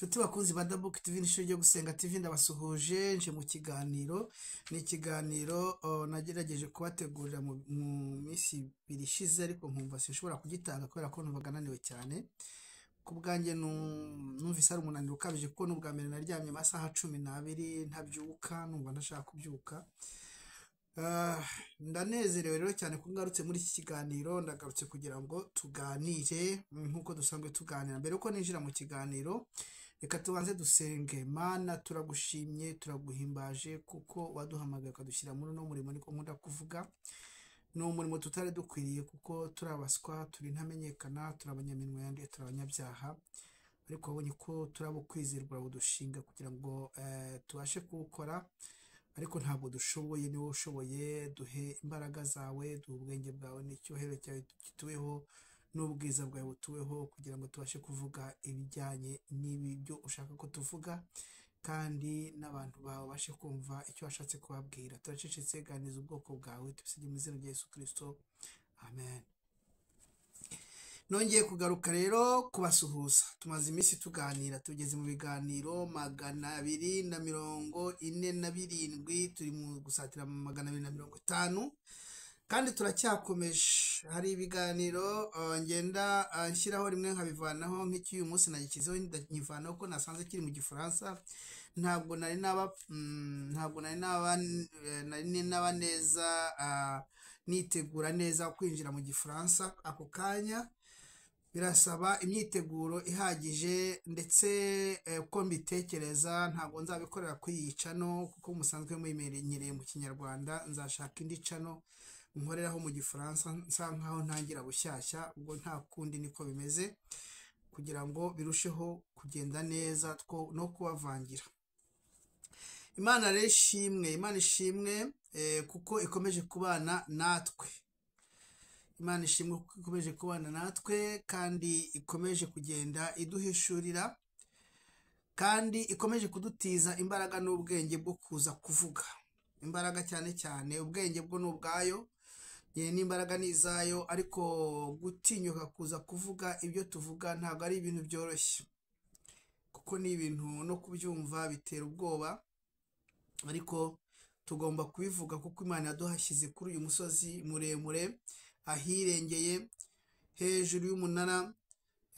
inshuti bakunzi ba dabuke tivi n'ishuri ryo gusenga tivi ndabasuhuje nje mu kiganiro ni ikiganiro nagerageje kubategurira mu minsi ibiri ishize ariko nkumva sinshobora kugitanga kubera ko ntubaga cyane ku bwanjye numvise ari umunaniro ukabije kuko n'ubwa mbere naryamye amasaha cumi n'abiri ntabyuka numva ntashaka kubyuka ah, ndanezerewe rero cyane ko ngarutse muri iki kiganiro ndagarutse kugira ngo tuganire nk'uko dusanzwe tuganira mbere yuko ninjira mu kiganiro reka tubanze dusenge mana turagushimye turaguhimbaje kuko waduhamagaye ukadushyira muri uno murimo niko nkunda kuvuga ni umurimo tutari dukwiriye kuko turabaswa turi ntamenyekana turi abanyaminwa yanduye turi abanyabyaha ariko wabonye ko turabo kwizerwa budushinga kugira ngo eh, tubashe kuwukora ariko ntabwo dushoboye niwe ushoboye duhe imbaraga zawe duhe ubwenge bwawe n'icyohero cyawe gituweho n'ubwiza bwawe butuweho kugira ngo tubashe kuvuga ibijyanye n'ibi byo ushaka ko tuvuga kandi n'abantu bawe babashe kumva icyo washatse kubabwira turacecetse ganiza ubwoko bwawe tubisige mu izina rya Yesu kirisito amen nongeye kugaruka rero kubasuhuza tumaze iminsi tuganira tugeze mu biganiro magana abiri na mirongo ine na birindwi turi mu gusatira magana abiri na mirongo itanu kandi turacyakomeje hari ibiganiro uh, ngenda uh, nshyiraho rimwe nkabivanaho nk'icy'uyu munsi nagishyizeho nkivanaho ko nasanze kiri mu gifaransa ntabwo nari naba mm, ntabwo nari naba eh, neza uh, nitegura neza kwinjira mu gifaransa ako kanya birasaba imyiteguro ihagije ndetse uko eh, mbitekereza ntabwo nzabikorera kuri iyi cano kuko musanzwe mwimenyereye mu kinyarwanda nzashaka indi cano nkoreraho mu gifaransa nsa nkaho ntangira bushyashya ubwo nta kundi niko bimeze kugira ngo birusheho kugenda neza no kubavangira imana rero ishimwe imana ishimwe eh, kuko ikomeje kubana natwe imana ishimwe kuko ikomeje kubana natwe kandi ikomeje kugenda iduhishurira kandi ikomeje kudutiza imbaraga n'ubwenge bwo kuza kuvuga imbaraga cyane cyane ubwenge bwo n’ubwayo n'imbaraga ni izayo ariko gutinyuka kuza kuvuga ibyo tuvuga ntabwo ari ibintu byoroshye kuko ni ibintu no kubyumva bitera ubwoba ariko tugomba kubivuga kuko imana yaduhashyize kuri uyu musozi muremure ahirengeye hejuru y'umunara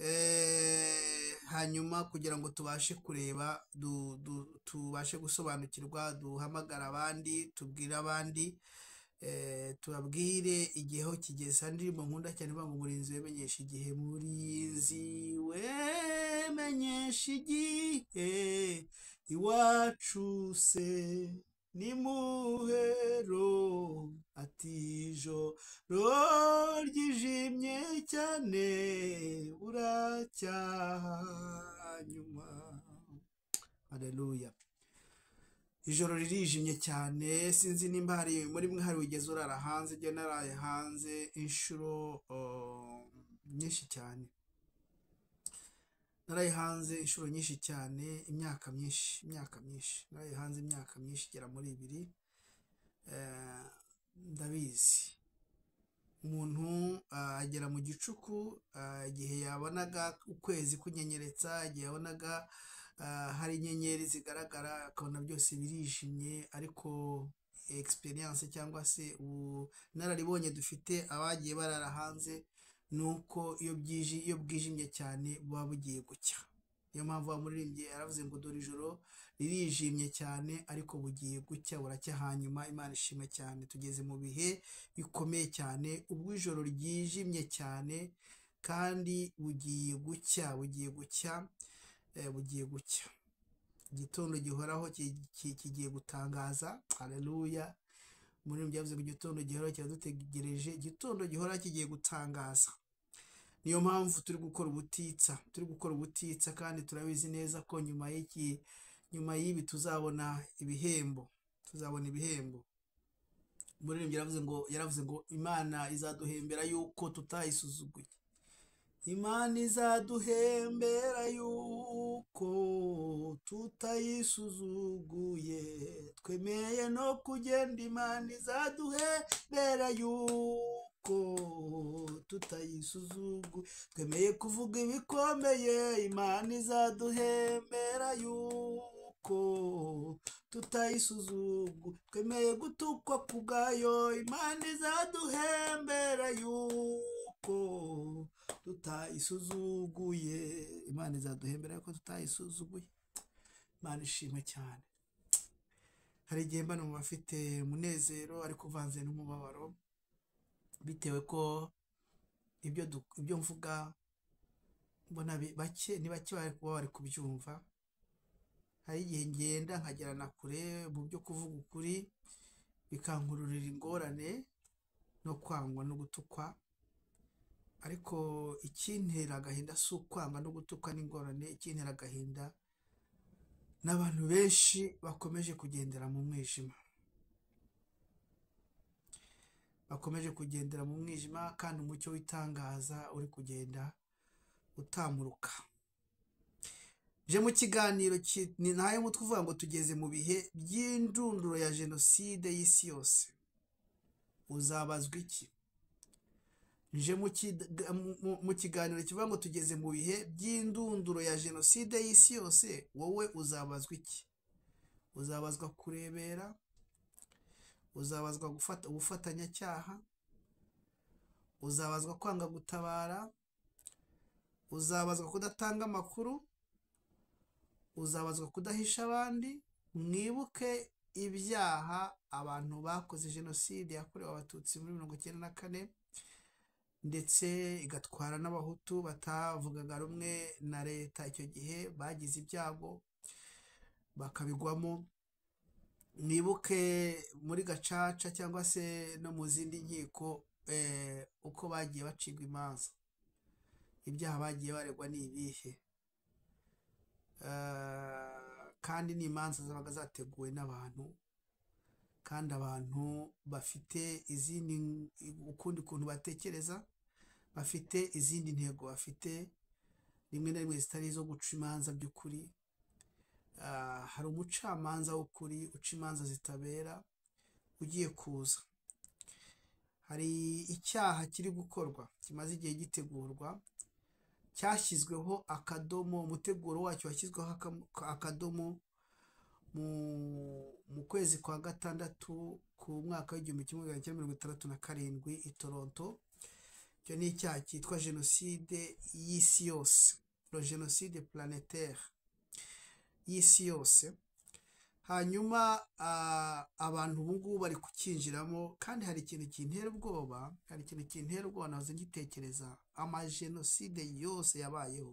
eh, hanyuma kugira ngo tubashe kureba tubashe gusobanukirwa duhamagara abandi tubwire abandi Eh, tubabwire igihe aho kigeze hano nkunda cyane ngo umurinzi wemenyesha igihe murinzi wemenyesha igihe iwacu se ni muhero ati ryijimye cyane buracya nyuma hareruya ijoro ririjimye cyane sinzi nimba hari muri mwe hari wigeze urara hanze ujya naraye hanze inshuro oh, nyinshi cyane naraye hanze inshuro nyinshi cyane imyaka myinshi imyaka myinshi naraye hanze imyaka myinshi igera muri ibiri eh, ndabizi umuntu eh, agera mu gicuku eh, igihe yabonaga ukwezi kunyenyeretsa igihe yabonaga Ah, hari inyenyeri zigaragara akabona byose birijimye ariko egisperiyanse cyangwa se ubunararibonye dufite abagiye barara hanze ni uko iyo bwijimye cyane buba bugiye gucya niyo mpamvu wa wamuririmbye yaravuze ngo dore ijoro ririjimye cyane ariko bugiye gucya buracya hanyuma imana ishima cyane tugeze mu bihe bikomeye cyane ubwo ijoro ryijimye cyane kandi bugiye gucya bugiye gucya Eh, bugiye gucya igitondo gihoraho kigiye gutangaza hareruya muri byavuze ngo igitondo gihoraho kiradutegereje igitondo gihoraho kigiye gutangaza niyo mpamvu turi gukora ubutitsa turi gukora ubutitsa kandi turabizi neza ko nyuma y'iki nyuma y'ibi tuzabona ibihembo tuzabona ibihembo muri yaravuze ngo yaravuze ngo imana izaduhembera yuko tutayisuzuguye imana izaduhembera yuko tutayisuzuguye twemeye no kugenda imana izaduhembera yuko tutayisuzuguye twemeye kuvuga ibikomeye imana izaduhembera yuko ko twemeye gutukwa ku bwayo imana izaduhembera yuko ko tutayisuzuguye imana izaduhembera ko tutayisuzuguye imana ishimwe cyane hari igihe mbana mu bafite umunezero ariko uvanze n'umubabaro bitewe ko ibyo mvuga mbona bake ni bake bari kuba bari kubyumva hari igihe ngenda nkagerana kure mu byo kuvuga ukuri bikankururira ingorane no kwangwa no gutukwa ariko ikintera agahinda si ukwanga no gutukwa n'ingorane ikintera agahinda n’abantu benshi bakomeje kugendera mu mwijima bakomeje kugendera mu mwijima kandi umucyo w'itangaza uri kugenda utamuruka je mu kiganiro ni ntayo mutwe ngo tugeze mu bihe by'indunduro ya jenoside y'isi yose uzabazwa iki nje mu kiganiro kivuga ngo tugeze mu bihe by'indunduro ya jenoside y'isi yose wowe uzabazwa iki uzabazwa kurebera uzabazwa gufata ubufatanyacyaha uzabazwa kwanga gutabara uzabazwa kudatanga amakuru uzabazwa kudahisha abandi mwibuke ibyaha abantu bakoze jenoside yakorewe abatutsi muri mirongo icyenda na kane ndetse igatwara n'abahutu batavugaga rumwe na leta icyo gihe bagize ibyago bakabigwamo mwibuke muri gacaca cyangwa se no mu zindi nkiko eh, uko bagiye bacibwa imanza ibyaha bagiye baregwa ni ibihe eh, kandi ni imanza zabaga zateguwe n'abantu kandi abantu bafite izindi ukundi kuntu batekereza bafite izindi ntego bafite rimwe na rimwe zitari izo guca imanza by'ukuri ah, hari umucamanza w'ukuri uca imanza zitabera ugiye kuza hari icyaha kiri gukorwa kimaze igihe gitegurwa cyashyizweho akadomo umuteguro wacyo washyizweho akadomo mu kwezi kwa gatandatu ku mwaka w'igihumbi kimwe magana cyenda mirongo itandatu na karindwi i toronto icyo ni icyaha cyitwa jenoside y'isi yose lo jenoside planetaire y'isi yose hanyuma abantu ubu ngubu bari kukinjiramo kandi hari ikintu kintera ubwoba hari ikintu kintera ubwoba nahoze ngitekereza amajenoside yose yabayeho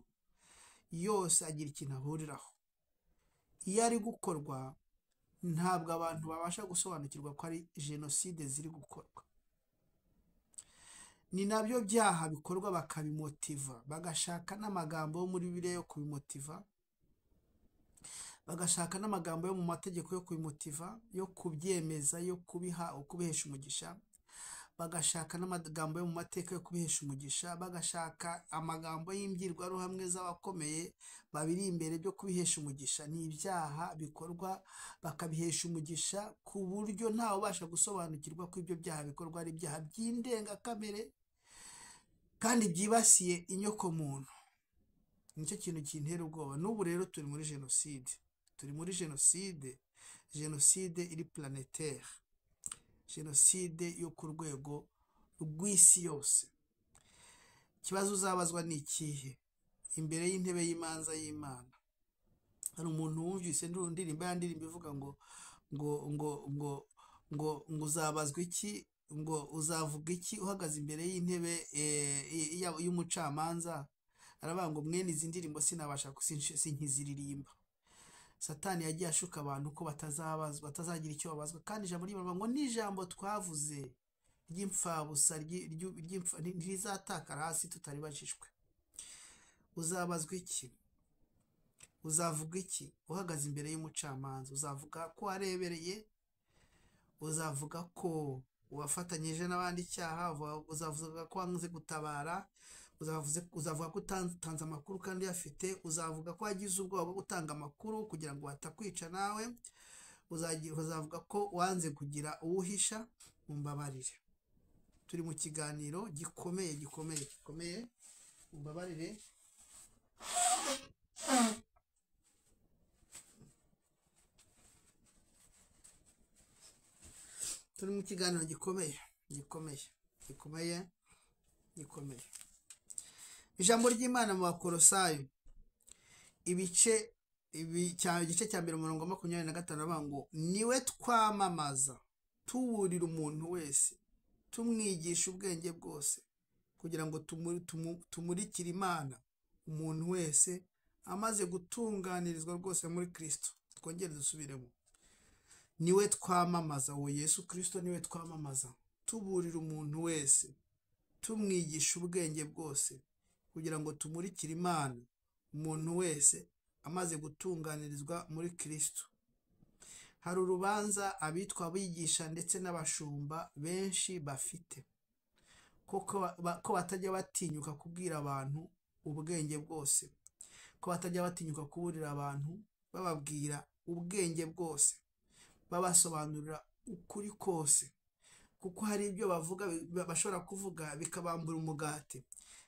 yose agira ikintu ahuriraho iyo ari gukorwa ntabwo abantu babasha gusobanukirwa ko ari jenoside ziri gukorwa ni nabyo byaha bikorwa bakabimotiva bagashaka n'amagambo yo muri biriya yo kubimotiva bagashaka n'amagambo yo mu mategeko yo kubimotiva yo kubyemeza yo kubiha ukubihesha umugisha bagashaka n'amagambo yo mu mateka yo kubihesha umugisha bagashaka amagambo y'imbwirwaruhamwe z'abakomeye babiri imbere byo kubihesha umugisha ni ibyaha bikorwa bakabihesha umugisha ku buryo ntawe ubasha gusobanukirwa ko ibyo byaha bikorwa ari ibyaha by'indengakamere kandi byibasiye inyokomuntu nicyo kintu kintera ubwoba n'ubu rero turi muri jenoside turi muri jenoside jenoside iri planetaire jenoside yo ku rwego rw'isi yose ikibazo uzabazwa ni ikihe imbere y'intebe y'imanza y'imana hari umuntu wumvise ndirimbo yandirimbo ivuga ngo ngo ngo ngo ngo ngo uzabazwa iki ngo uzavuga iki uhagaze imbere y'intebe eh, y'umucamanza aravuga ngo mwene izi ndirimbo sinabasha sinkiziririmba satani yagiye ashuka abantu ko batazagira icyo babazwa kandi ijambo ry'ibanza ngo n'ijambo twavuze ry'imfabusa ntirizatakara hasi tutaribajijwe uzabazwa iki uzavuga iki uhagaze imbere y'umucamanza uzavuga ko warebereye uzavuga ko wafatanyije n'abandi icyaha uzavuga ko wanze gutabara uzavuga ko utanze amakuru kandi uyafite uzavuga ko wagize ubwoba bwo gutanga amakuru kugira ngo batakwica nawe uzavuga ko wanze kugira uwuhisha mu mbabarire turi mu kiganiro gikomeye gikomeye gikomeye mu mbabarire turi mu kiganiro gikomeye gikomeye gikomeye gikomeye ijambo ry'imana mu bakorosayo ibice igice cya mbere umurongo wa makumyabiri na gatanu aravuga ngo niwe twamamaza tuburira umuntu wese tumwigisha ubwenge bwose kugira ngo tumurikire imana umuntu wese amaze gutunganirizwa rwose muri kirisito twongere dusubiremo niwe twamamaza uwo yesu kirisito niwe twamamaza tuburira umuntu wese tumwigisha ubwenge bwose kugira ngo tumurikire imana umuntu wese amaze gutunganirizwa muri kirisito hari urubanza abitwa abigisha ndetse n'abashumba benshi bafite ko batajya batinyuka kubwira abantu ubwenge bwose ko batajya batinyuka kuburira abantu bababwira ubwenge bwose babasobanurira ukuri kose kuko hari ibyo bavuga bashobora kuvuga bikabambura umugati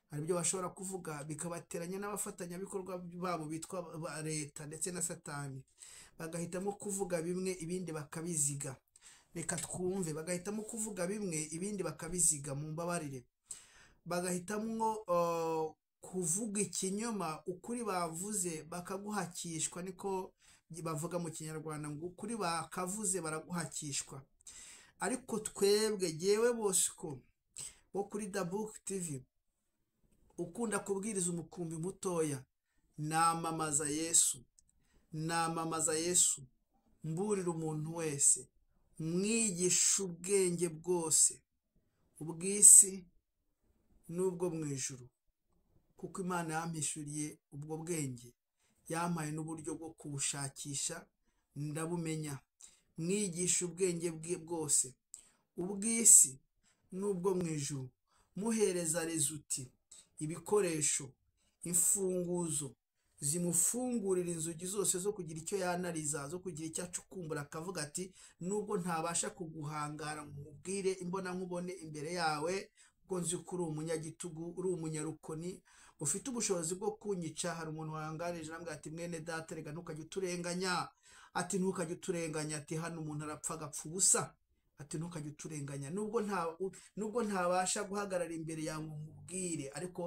hari ibyo bashobora kuvuga bikabateranya n'abafatanyabikorwa babo bitwa ba leta ndetse na satani bagahitamo kuvuga bimwe ibindi bakabiziga reka twumve bagahitamo kuvuga bimwe ibindi bakabiziga mu mbabarire bagahitamo kuvuga ikinyoma ukuri bavuze bakaguhakishwa niko bavuga mu kinyarwanda ngo kuri bakavuze baraguhakishwa ariko twebwe ngewe bosco bo kuri dabuke tivi ukunda kubwiriza umukumbi mutoya namamaza yesu namamaza yesu mburira umuntu wese mwigisha ubwenge bwose ubw'isi n'ubwo mu ijuru kuko imana yampishuriye ubwo bwenge yampaye n'uburyo bwo kubushakisha ndabumenya mwigisha ubwenge bwe bwose ubw'isi n'ubwo mu ijuru muhereza rezuti ibikoresho imfunguzo zimufungurira inzugi zose zo kugira icyo yanariza zo kugira icyo acukumbura akavuga ati nubwo ntabasha kuguhangara nkubwire imbona nkubone imbere yawe kuko nzi ko uri umunyagitugu uri umunyarukoni ufite ubushobozi bwo kunyica hari umuntu warangarije arambwira ati mwene data reka ntukajye uturenganya ati ntukajye uturenganya ati hano umuntu arapfa agapfa ubusa ati ntukajye uturenganya nubwo nta nubwo ntabasha guhagarara imbere yawe nkubwire ariko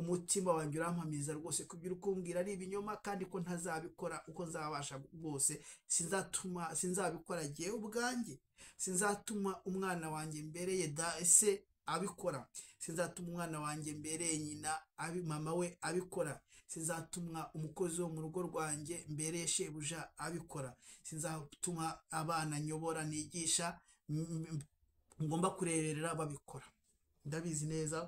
umutima wanjye urampamiza rwose kubyira ukumbwira ari ibinyoma kandi ko ntazabikora uko nzabasha rwose sinzabikora agiye ubwanjye sinzatuma umwana wanjye mbere ye da ese abikora sinzatuma umwana wanjye mbere nyina abi mama we abikora sinzatuma umukozi wo mu rugo rwanjye mbere shebuja abikora sinzatuma abana nyobora nigisha ngomba kureberera babikora ndabizi neza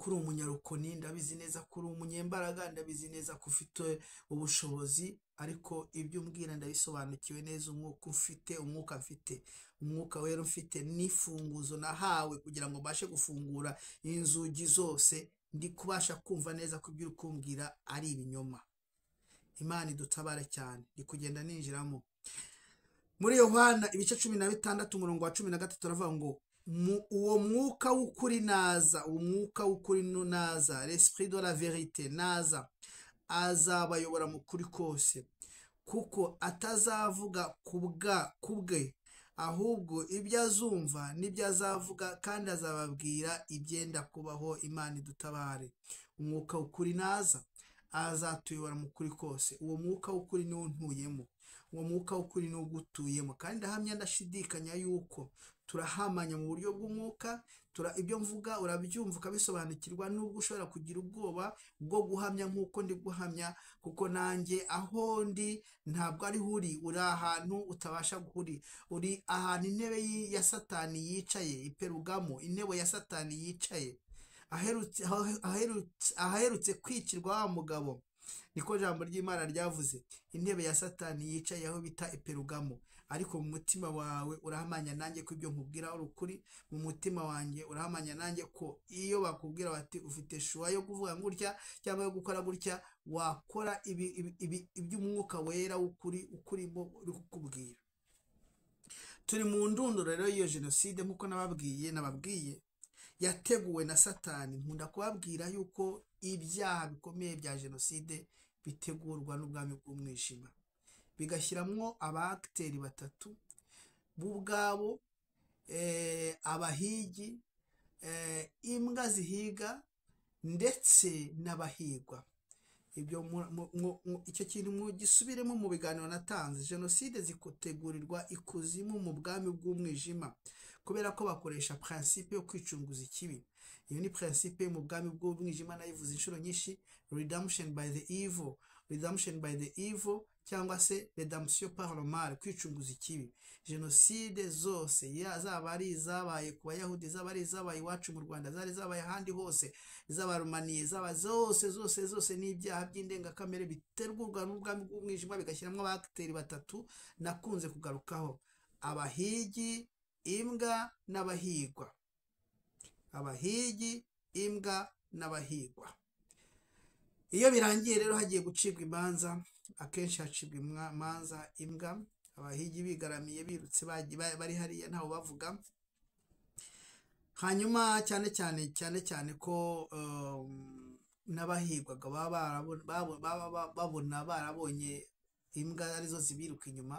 kuri umunyarukoni ndabizi neza kuri umunyembaraga ndabizi neza ko ufite ubushobozi ariko ibyo umbwira ndabisobanukiwe neza umwuka ufite umwuka mfite umwuka wera mfite n'ifunguzo nahawe kugira ngo mbashe gufungura inzugi zose ndi kubasha kumva neza ko ibyo uri kumbwira ari ibinyoma imana idutabare cyane ndi kugenda ninjiramo muri yohana ibice cumi na bitandatu umurongo wa cumi na gatatu aravuga ngo uwo mwuka w'ukuri naza umwuka mwuka w'ukuri naza l'esprit de la verite naza azabayobora mu kuri kose kuko atazavuga ku bwe ahubwo ibyo azumva n'ibyo azavuga kandi azababwira ibyenda kubaho imana idutabare umwuka ukuri naza azatuyobora mu kuri kose uwo mwuka w'ukuri niwo ntuyemo uwo mwuka w'ukuri niwo ugutuyemo kandi ahamya ndashidikanya yuko turahamanya mu buryo bw'umwuka tura ibyo mvuga urabyumva ukabisobanukirwa n'ubwo ushobora kugira ubwoba bwo guhamya nk'uko ndi guhamya kuko nanjye aho ndi ntabwo ariho uri uri ahantu utabasha guhuri uri ahantu intebe ya satani yicaye iperugamo intebe ya satani yicaye aherutse kwicirwa wa mugabo niko jambo ry'imana ryavuze intebe ya satani yicaye aho bita iperugamo ariko mu mutima wawe urahamanya nanjye ko ibyo nkubwira ari ukuri mu mutima wanjye urahamanya nanjye ko iyo bakubwira bati ufite shuwa yo kuvuga gutya cyangwa yo gukora gutya wakora iby'umwuka wera w'ukuri ukurimo uri kukubwira turi mu ndunduro rero y'iyo jenoside nk'uko nababwiye nababwiye yateguwe na satani nkunda kubabwira yuko ibyaha bikomeye bya jenoside bitegurwa n'ubwami bw'umwijima bigashyiramo aba batatu bo ubwabo eh, abahigi eh, imbwa zihiga ndetse n'abahigwa ibyo icyo kintu gisubiremo mu biganiro natanze jenoside zikutegurirwa ikuzimu mu bwami bw'umwijima kubera ko bakoresha prinsipe yo kwicunguza ikibi iyo ni prinsipe mu bwami bw'umwijima nayivuze inshuro nyinshi redemption by the evil redemption by the evil cyangwa se redamusiyo paromare kwicunguza ikibi jenoside zose zaba ari izabaye ku bayahudi zaba ari izabaye iwacu mu rwanda zari zabaye ahandi hose iz'abarumaniye zaba zose zose zose n'ibyaha by'indengakamere biterwa n'ubwami bw'umwijima bigashyiramo abagiteri batatu nakunze kugarukaho abahigi imbwa n'abahigwa abahigi imbwa n'abahigwa iyo birangiye rero hagiye gucibwa imanza akenshi hacibwa imanza imbwa abahigi bigaramiye birutse bari hariya ntawe bavuga hanyuma cyane cyane cyane cyane ko um, n'abahigwaga baba babona barabonye imbwa arizo zibiruka inyuma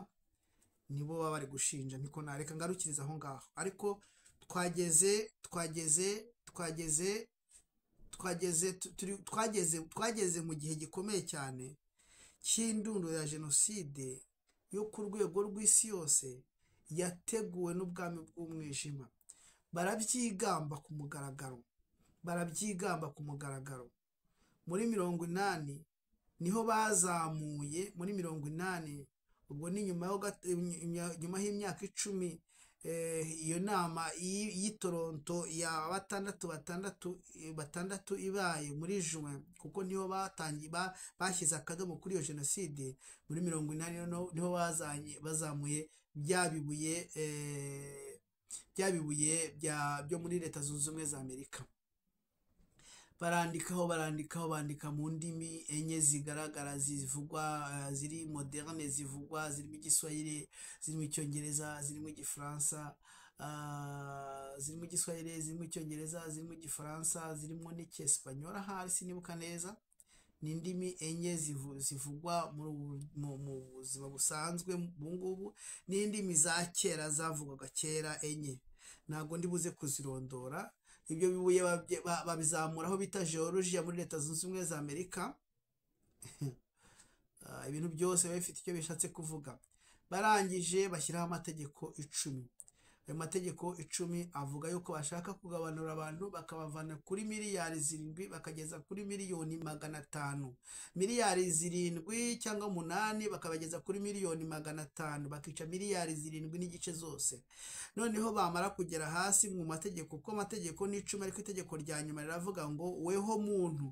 nibo baba bari gushinja niko nareka ngarukiriza aho ngaho ariko twageze twageze twageze twageze twageze mu gihe gikomeye cyane cy'indundo ya jenoside yo ku rwego rw'isi yose yateguwe n'ubwami bw'umwijima barabyigamba ku mugaragaro barabyigamba ku mugaragaro muri mirongo inani niho bazamuye muri mirongo inani ubwo ni nyuma y'imyaka icumi Eh, iyo nama y'itoronto ya batandatu batandatu eh, batandatu ibaye muri juwe kuko niho batangiye bashyize akadomo kuri iyo jenoside muri mirongo inani niho bazamuye byabibuye eh, bibuye bya byo muri leta zunze ubumwe za amerika barandikaho barandikaho bandika mu ndimi enye zigaragara zivugwa eh, ziri moderne zivugwa zirimo igiswahili zirimo icyongereza zirimo igifaransa ah, zirimo igiswahili zirimo icyongereza zirimo igifaransa zirimo n'icyesipanyora hari sinibuka neza ni indimi enye zivugwa mu buzima busanzwe ngubu n'indimi za kera zavugwaga kera enye ntabwo ndibuze kuzirondora ibyo bibuye babizamura aho bita georgia muri leta zunze ubumwe za amerika ah, ibintu byose biba bifite icyo bishatse kuvuga barangije bashyiraho amategeko icumi ayo mategeko icumi avuga yuko bashaka kugabanura abantu bakabavana kuri miliyari zirindwi bakageza kuri miliyoni magana atanu miliyari zirindwi cyangwa umunani bakabageza kuri miliyoni magana atanu bakica miliyari zirindwi n'igice zose noneho bamara kugera hasi mu mategeko kuko amategeko ni icumi ariko itegeko rya nyuma riravuga ngo weho muntu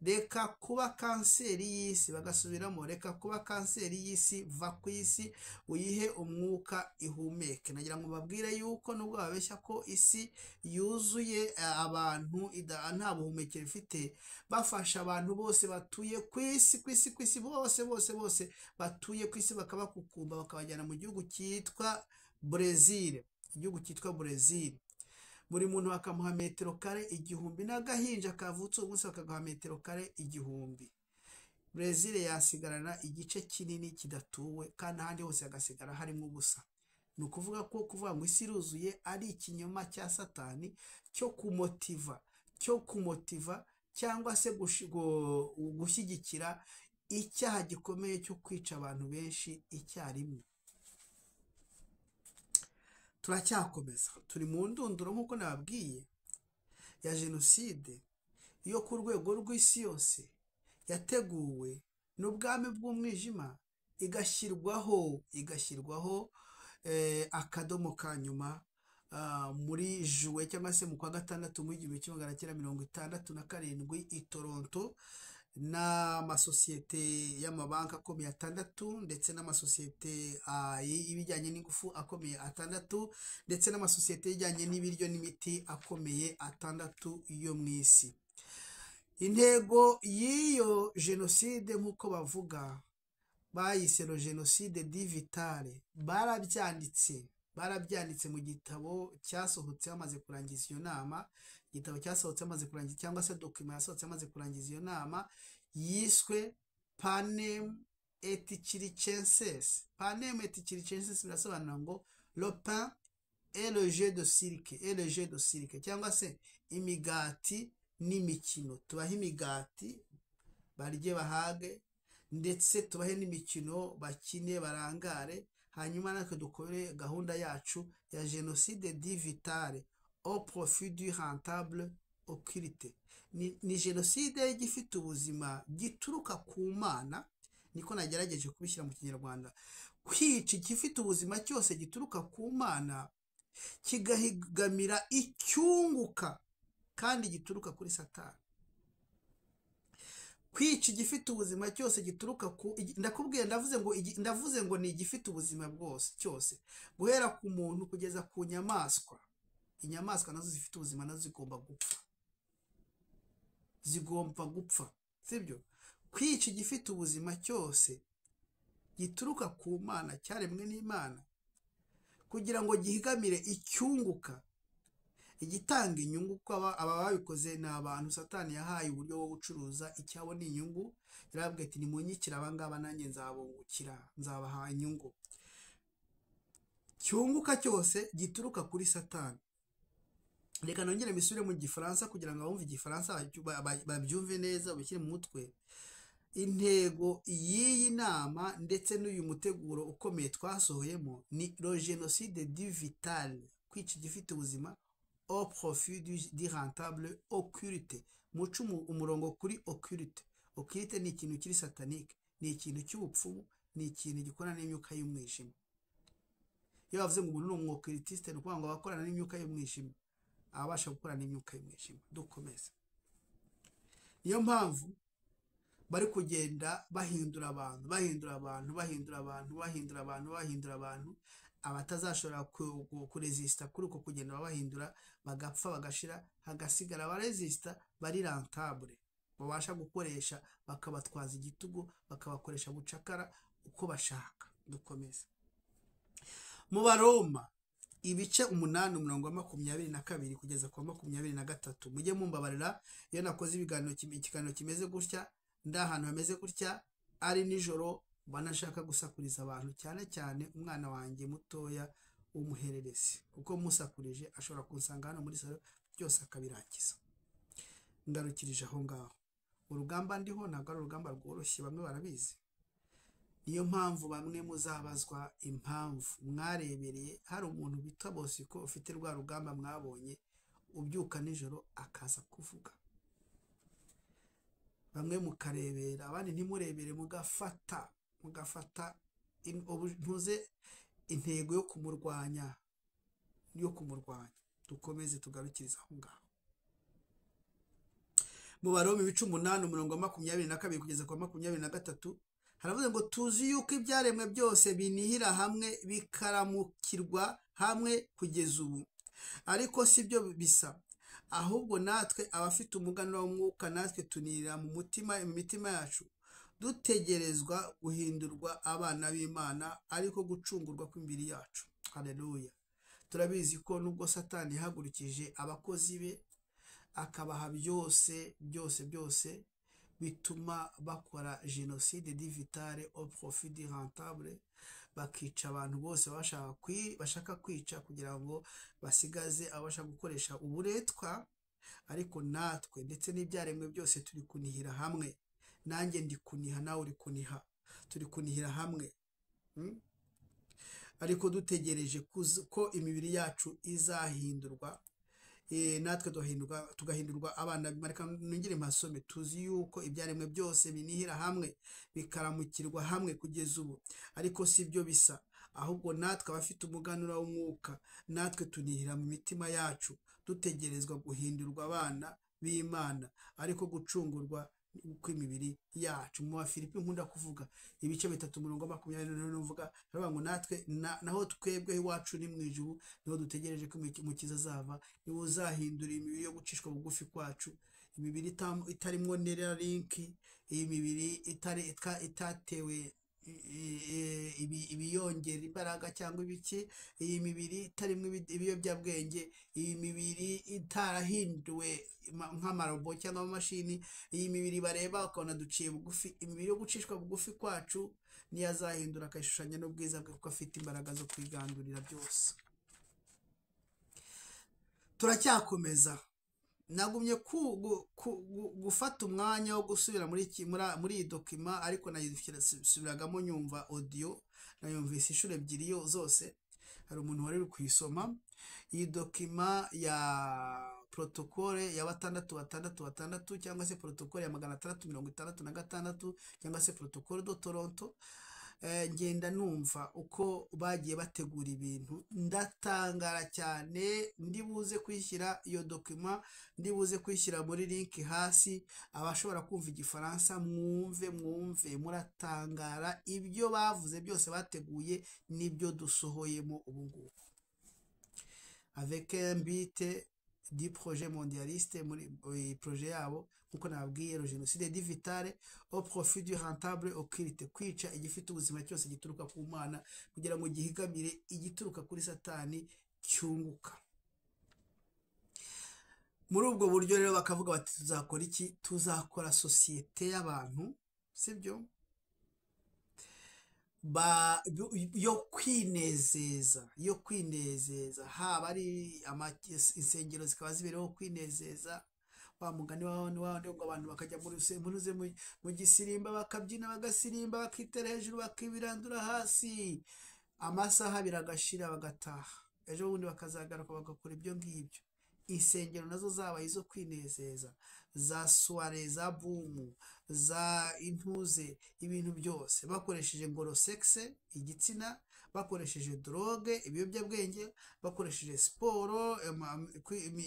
reka kuba kanseri y'isi bagasubiramo reka kuba kanseri y'isi va ku isi uyihe umwuka ihumeke nagira ngo babwire yuko nubwo babeshya ko isi yuzuye eh, abantu nta buhumekero ifite bafasha abantu bose batuye ku isi ku isi ku isi bose bose bose batuye ku isi bakabakukumba bakabajyana mu gihugu cyitwa brezil igihugu cyitwa brezil buri muntu akamuha metero kare igihumbi n'agahinja kavutse umunsi bakagaha metero kare igihumbi brezil yasigarana igice kinini kidatuwe kandi ahandi hose hagasigara harimo ubusa ni ukuvuga ko kuvuga ngo isi iruzuye ari ikinyoma cya satani cyo kumotiva cyo kumotiva cyangwa se gushyigikira icyaha gikomeye cyo kwica abantu benshi icyarimwe turacyakomeza turi mu ndunduro nk'uko nababwiye ya jenoside yo ku rwego rw'isi yose yateguwe n'ubwami bw'umwijima igashyirwaho igashyirwaho eh, akadomo ka nyuma ah, muri juwe cyangwa se mu kwa gatandatu mu gihumbi kimwe magana cyenda mirongo itandatu na karindwi i toronto n'amasosiyete y'amabanki akomeye atandatu ndetse n'amasosiyete y'ibijyanye n'ingufu akomeye atandatu ndetse n'amasosiyete y'ibijyanye n'ibiryo n'imiti akomeye atandatu yo mu isi intego y'iyo jenoside nk'uko bavuga bayisero jenoside di vitale barabyanditse barabyanditse mu gitabo cyasohotse bamaze kurangiza iyo nama igitabo cyasohotse amaze kurangiza cyangwa se dokima yasohotse amaze kurangiza iyo nama yiswe panemu etikiricensesi panemu etikiricensesi birasobanura ngo lopin eroje do sirike eroje do sirike cyangwa se imigati n'imikino tubaha imigati barye bahage ndetse tubahe n'imikino bakine barangare hanyuma natwe dukore gahunda yacu ya jenoside divitale au profit du rentable okirite ni jenoside gifite ubuzima gituruka ku mana niko nagerageje kubishyira mu kinyarwanda kwica igifite ubuzima cyose gituruka ku mana kigahigamira icyunguka kandi gituruka kuri satani kwica igifite ubuzima cyose gituruka ku ndakubwiye ndavuze ngo ndavuze ngo ni igifite ubuzima bwose cyose guhera ku muntu kugeza ku nyamaswa inyamaswa nazo zifite ubuzima nazo zigomba gupfa zigomba gupfa sibyo kwica igifite ubuzima cyose gituruka ku mana cyaremwe n'imana kugira ngo gihigamire icyunguka igitanga inyungu ko aba babikoze ni abantu satani yahaye uburyo bwo gucuruza icyabona inyungu yarabwira ati nimunyikire abangaba nanjye nzabungukira nzabaha inyungu cyunguka cyose gituruka kuri satani reka nongere misubire mu gifaransa kugira ngo abumve igifaransa babyumve neza bashyire mu mutwe intego y'iyi nama ndetse n'uyu muteguro ukomeye twasohoyemo ni lo genocide du vital kwica igifite ubuzima au profit du rentable occulte muca umurongo kuri occulte occulte ni ikintu kiri satanique ni ikintu cy'ubupfumu ni ikintu gikorana n'imyuka y'umwijima iyo bavuze ngo umuntu ni umwokiritisite ni ukuvuga ngo abakorana n'imyuka y'umwijima abasha gukora n'imyuka y'umwijima dukomeze niyo mpamvu bari kugenda bahindura abantu bahindura abantu bahindura abantu bahindura abantu bahindura abantu abatazashobora kurezisita kuri uko kugenda babahindura bagapfa bagashira hagasigara abarezisita bari rantabure babasha gukoresha bakabatwaza igitugu bakabakoresha bucakara uko bashaka dukomeza. mu baroma ibice umunani umurongo wa makumyabiri na kabiri kugeza ku wa makumyabiri na gatatu mujye mumbabarira iyo nakoze ibiganiro ikiganiro kimeze gutya ndi ahantu hameze gutya ari nijoro banashaka gusakuriza abantu cyane cyane umwana wanjye mutoya w'umuhererezi kuko musakurije ashobora kunsanga hano muri salo byose akabirangiza ngarukirije aho ngaho urugamba ndiho ntabwo ari urugamba rworoshye bamwe barabizi niyo mpamvu bamwe muzabazwa impamvu mwarebereye hari umuntu bita bosiko ufite rwa rugamba mwabonye ubyuka nijoro akaza kuvuga bamwe mukarebera abandi ntimurebere mugafata mugafata ntuze intego yo kumurwanya yo kumurwanya dukomeze tugarukirize aho ngaho mu baromi ibice umunani umurongo wa makumyabiri na kabiri kugeza ku wa makumyabiri na gatatu haravuze ngo tuzi yuko ibyaremwe byose binihira hamwe bikaramukirwa hamwe kugeza ubu ariko si byo bisa ahubwo natwe abafite umuganura w'umwuka natwe tunirira mu mutima imitima yacu dutegerezwa guhindurwa abana b'imana ariko gucungurwa kw'imibiri yacu hareruya turabizi ko nubwo satani ihagurukije abakozi be akabaha byose byose byose bituma bakora jenoside di vitale au profit rentable bakica abantu bose bashaka kwica kugira ngo basigaze abasha gukoresha uburetwa ariko natwe ndetse n'ibyaremwe byose turi kunihira hamwe nanjye ndi kuniha nawe uri kuniha turi kunihira hamwe hmm? ariko dutegereje ko imibiri yacu izahindurwa Eh, natwe tugahindurwa abana mareka nongere mpasome tuzi yuko ibyaremwe byose binihira hamwe bikaramukirwa hamwe kugeza ubu ariko si byo bisa ahubwo natwe abafite umuganura w'umwuka natwe tunihira mu mitima yacu dutegerezwa guhindurwa abana b'imana ariko gucungurwa uko imibiri yacu mu bafilipi nkunda kuvuga ibice bitatu umurongo wa makumyabiri n'umunani uvuga baravuga ngo natwe naho twebwe iwacu ni mu ijuru niho dutegereje ko umukiza azava niwe uzahindura imibiri yo gucishwa bugufi kwacu imibiri itarimwo nerarinki iyi mibiri itatewe ibiyongera imbaraga cyangwa ibiki iyi mibiri itarimo ibiyobyabwenge iyi mibiri itarahinduwe nk'amarobo cyangwa amamashini iyi mibiri bareba ukabona duciye bugufi imibiri yo gucishwa bugufi kwacu niyo azahindura akayishushanya n'ubwiza bwe kuko afite imbaraga zo kwigandurira byose turacyakomeza nagumye gufata umwanya wo gusubira muri iyi dokima ariko nasubiragamo nyumva odiyo nayumvise inshuro ebyiri zose hari umuntu wari uri kuyisoma iyi dokima ya porotokole ya batandatu batandatu batandatu cyangwa se porotokole ya magana atandatu mirongo itandatu na gatandatu cyangwa se porotokole do toronto Eh, ngenda numva uko bagiye bategura ibintu ndatangara cyane ndibuze kwishyira iyo dokima ndibuze kwishyira muri linki hasi abashobora kumva igifaransa mwumve mwumve muratangara ibyo bavuze byose bateguye nibyo dusohoyemo ubungubu avec un but du projet mondialiste muri proje yabo nk'uko nababwiye jenoside di vitale au profit du rentable occurrite kwica igifite ubuzima cyose gituruka ku mana kugira ngo gihigamire igituruka kuri satani cyunguka muri ubwo buryo rero bakavuga bati tuzakora iki tuzakora sosiyete y'abantu si sibyo yo kwinezeza yo kwinezeza haba ari insengero zikaba zibereho kwinezeza wa mugani wa hano wa hano abantu bakajya mu gisirimba bakabyina bagasirimba bakitera hejuru bakibirandura hasi amasaha biragashira bagataha ejo bundi bakazagaruka bagakora ibyo ngibyo insengero nazo zabaye izo kwinezeza za suware za bumu za intuze ibintu byose bakoresheje ngorosekise igitsina bakoresheje droge ibiyobyabwenge bakoresheje siporo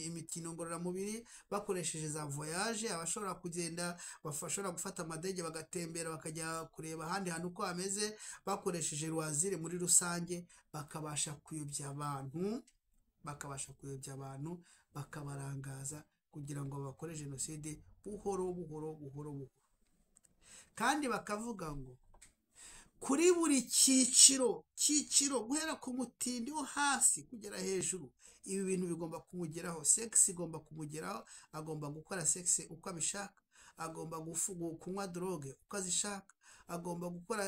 imikino ngororamubiri bakoresheje za voyage abashobora kugenda bashobora gufata amadege bagatembera bakajya kureba ahandi hantu uko hameze bakoresheje ruwazire muri rusange bakabasha kuyobya abantu bakabasha kuyobya abantu bakabarangaza kugira ngo bakore jenoside buhoro buhoro buhoro buhoro kandi bakavuga ngo kuri buri cyiciro cyiciro guhera ku mutindi wo hasi kugera hejuru ibi bintu bigomba kumugeraho sekisi igomba kumugeraho agomba gukora sekisi uko abishaka agomba kunywa doroge uko azishaka agomba gukora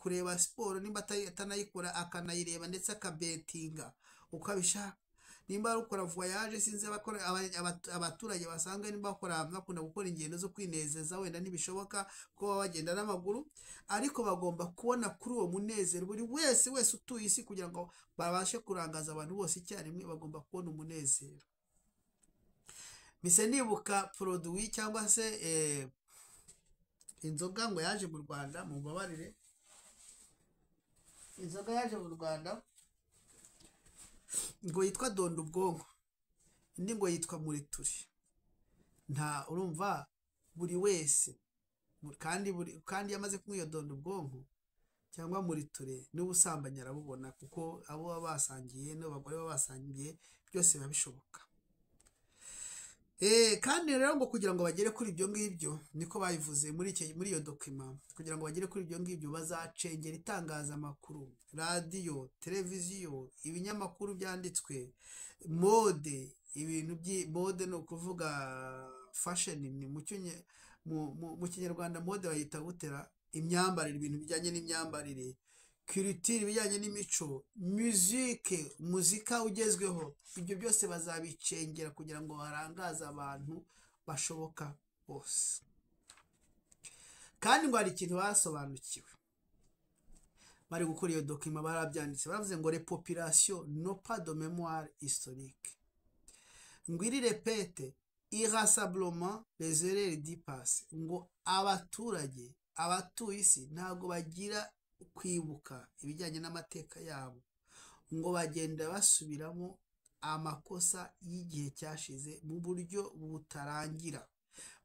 kureba siporo nimba atanayikora akanayireba ndetse akabetinga uko abishaka nimba ari ukora voyage sinzi abaturage basanzwe nimba bakora bakunda gukora ingendo zo kwinezeza wenda ntibishoboka kuba bagenda n'amaguru ariko bagomba kubona kuri uwo munezero buri wese wese utuye isi kugira ngo babashe kurangaza abantu bose icyarimwe bagomba kubona umunezero mise nibuka poroduwi cyangwa se eh, inzoga ngo yaje mu rwanda mu mbabarire inzoga yaje mu rwanda ngo yitwa donda ubwonko indi ngo yitwa murituri nta urumva buri wese kandi kandi yamaze kunywa iyo donda ubwonko cyangwa murituri n'ubusambanyi arabubona kuko abo baba basangiye n'abagore baba basangiye byose biba bishoboka Eh, kandi rero ngo kugira ngo bagere kuri ibyo ngibyo niko babivuze muri muri iyo dokima kugira ngo bagere kuri ibyo ngibyo bazacengera itangazamakuru radiyo televiziyo ibinyamakuru byanditswe mode ibintu mode ni ukuvuga fashoni mu kinyarwanda mode bayita gutera imyambarire ibintu bijyanye n'imyambarire kiritire ibijyanye n'imico muzike muzika ugezweho ibyo byose bazabicengera kugira ngo barangaze abantu bashoboka bose kandi ngo hari ikintu basobanukiwe bari gukora iyo dokima barabyanditse baravuze ngo repopirasiyo no de memoire historique ngo iri repete irasabuloma rezereri dipasi ngo abaturage abatuye isi ntabwo bagira kwibuka ibijyanye n'amateka yabo ngo bagenda basubiramo amakosa y'igihe cyashize mu buryo butarangira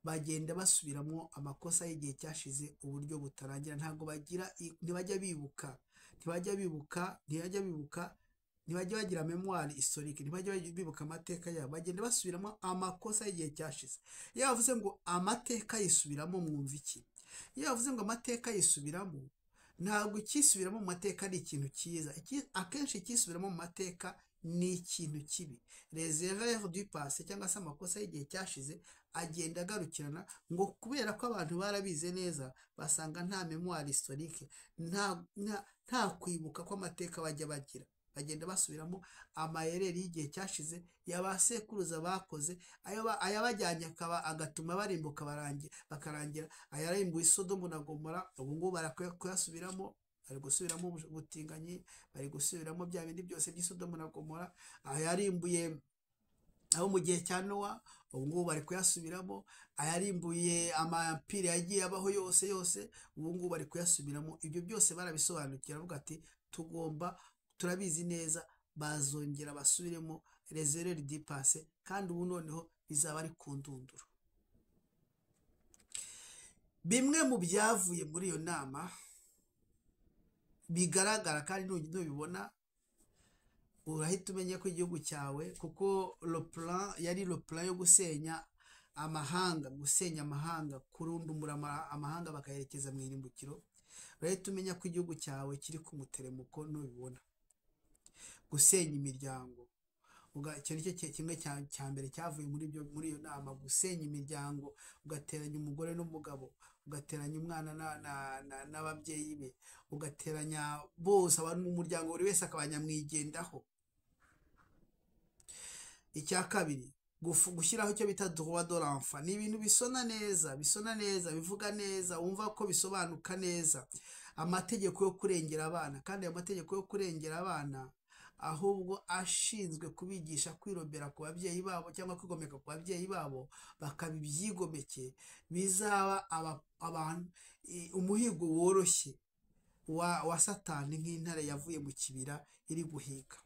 bagenda basubiramo amakosa y'igihe cyashize uburyo butarangira ntabwo bagira ntibajya bibuka ntibajya bibuka ntibajya bibuka ntibajya bagira memoire historique ntibajya bibuka amateka yabo bagenda basubiramo amakosa y'igihe cyashize iyo bavuze ngo amateka yisubiramo mwumva iki iyo bavuze ngo amateka yisubiramo ntabwo icyisubiramo mu mateka ni ikintu cyiza akenshi icyisubiramo mu mateka ni ikintu kibi reserve du passé cyangwa se amakosa y'igihe cyashize agenda agarukirana ngo kubera ko abantu barabize neza basanga nta memoire historique nta kwibuka kw'amateka bajya bagira bagenda basubiramo amayereri y'igihe cyashize ya sekuruza bakoze ayabajyanye agatuma barimbuka bakarangira ayarimbuye isodomu na gomora ubu ngubu bari kuyasubiramo bari gusubiramo ubutinganyi bari gusubiramo bya bindi byose by'isodomu na gomora ayarimbuye aho mu gihe cya nowa ubu ngubu bari kuyasubiramo ayarimbuye amapiri yagiye abaho yose yose ubu ngubu bari kuyasubiramo ibyo byose barabisobanukira avuga ati tugomba turabizi neza bazongera basubiremo rezereri dipase kandi ubu noneho bizaba ari ku ndunduro bimwe mu byavuye muri iyo nama bigaragara kandi nugenda ubibona urahita umenya ko igihugu cyawe kuko ropuran yari ropuran yo gusenya amahanga gusenya amahanga kurundumura amahanga bakayerekeza mu irimbukiro urahita umenya ko igihugu cyawe kiri ku muteremuko n'ubibona gusenya imiryango icyo ni cyo kimwe cya mbere cyavuye muri muri iyo nama gusenya imiryango ugateranya umugore n'umugabo ugateranya umwana n'ababyeyi be ugateranya bose abantu mu muryango buri wese akaba nyamwigendaho icya kabiri gushyiraho icyo bita duwa doramfa ni ibintu bisona neza bisona neza bivuga neza wumva ko bisobanuka neza amategeko yo kurengera abana kandi ayo mategeko yo kurengera abana ahubwo ashinzwe kubigisha kwirobera ku babyeyi babo cyangwa kwigomeka ku babyeyi babo bakaba ibyigomeke bizaba abantu umuhigo woroshye wa satani nk'intare yavuye mu kibira iri guhiga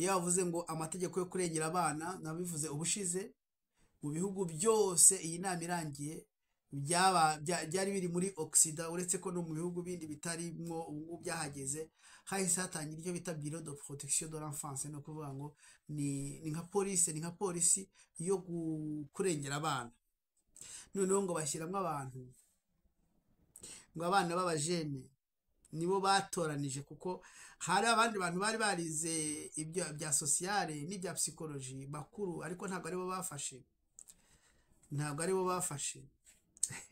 iyo bavuze ngo amategeko yo kurengera abana nabivuze ubushize mu bihugu byose iyi nama irangiye byaba byari biri muri ogisida uretse ko no mu bihugu bindi bitarimo ubu byahageze hahise hatangira ibyo bita biro de protection de l'enfance ni ukuvuga ngo ni nka polisi ni nka polisi yo kurengera abana noneho ngo bashyiramo abantu ngo abana b'abajene nibo batoranije kuko hari abandi bantu bari barize ibyo bya sosiyale n'ibya psikoloji bakuru ariko ntabwo aribo bafashe ntabwo aribo bafashe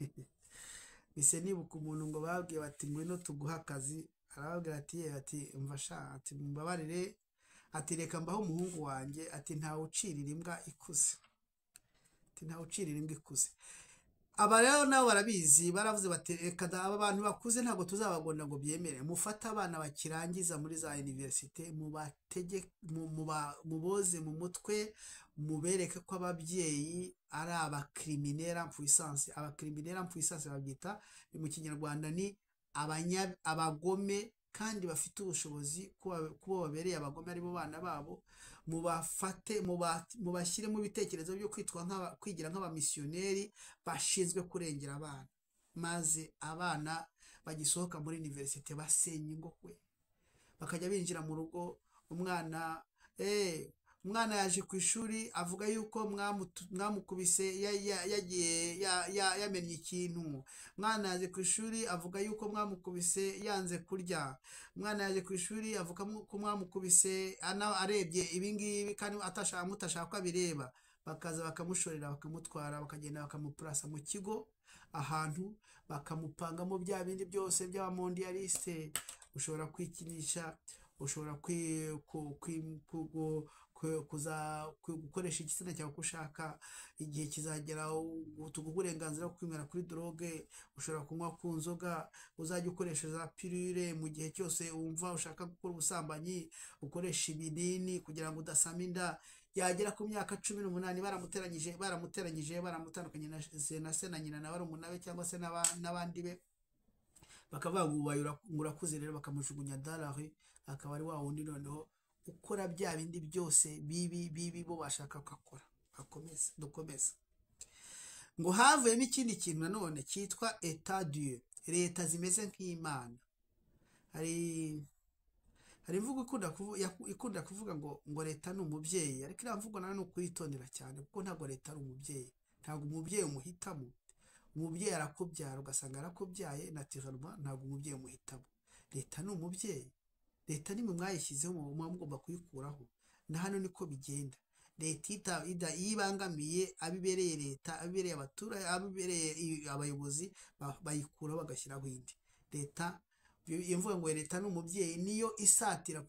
bise nibuka umuntu ngo babwiye bati ngwino tuguhe akazi arababwira ati ati mva sha ati mbabarire ati reka mbaho umuhungu wanjye ati ntawucirira imbwa ikuze ati ntawucirira imbwa ikuze aba rero nabo barabizi baravuze bati reka aba bantu bakuze ntabwo tuzabagona ngo byemere mufate abana bakirangiza muri za univerisite muboze mu mutwe mubereke ko ababyeyi ari abakiriminera mpfuyisansi abakiriminera mpfuyisansi babyita mu kinyarwanda ni abagome kandi bafite ubushobozi kuba babereye abagome aribo bana babo mubafate mubashyire mu bitekerezo byo kwigira nk'abamisiyoneri bashinzwe kurengera abana maze abana bagisohoka muri iniverisite basenya ingo kwe bakajya binjira mu rugo umwana eee eh, umwana yaje ku ishuri avuga yuko mwamukubise yagiye yamennye ikintu umwana yaje ku ishuri avuga yuko mwamukubise yanze kurya umwana yaje ku ishuri avuga ko mwamukubise arebye ibingibi kandi mutashaka ko abireba bakaza bakamushorera bakamutwara bakagenda bakamupurasa mu kigo ahantu bakamupangamo bya bindi byose by'abamondiyaliste ushobora kwikinisha ushobora kwi gukoresha igitsina cyawe uko ushaka igihe kizagera tuguha uburenganzira bwo kwimera kuri doroge ushobora kunywa ku nzoga uzajya ukoresha za pirire mu gihe cyose wumva ushaka gukora ubusambanyi ukoresha ibinini kugira ngo udasama inda yagera ku myaka cumi n'umunani baramuteranyije baramuteranyije baramutandukanye na se na se na nyina na barumuna be cyangwa se n'abandi be bakavuga ngo urakuze rero bakamujugunya darari akaba ari wa wundi noneho gukora bya bindi byose bibi bibi bo bashaka bakakora akomeza dukomeza ngo havuyemo ikindi kintu nanone cyitwa etadiyo leta zimeze nk'imana hari hari imvugo ikunda kuvuga ngo ngo leta ni umubyeyi ariko iriya mvugo nawe ni ukuyitondera cyane kuko ntabwo leta ari umubyeyi ntabwo umubyeyi umuhitamo umubyeyi arakubyara ugasanga arakubyaye na tijanwa ntabwo umubyeyi umuhitamo leta ni umubyeyi leta nimwe mwayishyizeho muba mugomba kuyikuraho na hano niko bigenda leta iyo ibangamiye abibereye leta abibereye abaturage abibereye abayobozi bayikura bagashyiraho indi leta imvuga ngo leta ni umubyeyi niyo isatira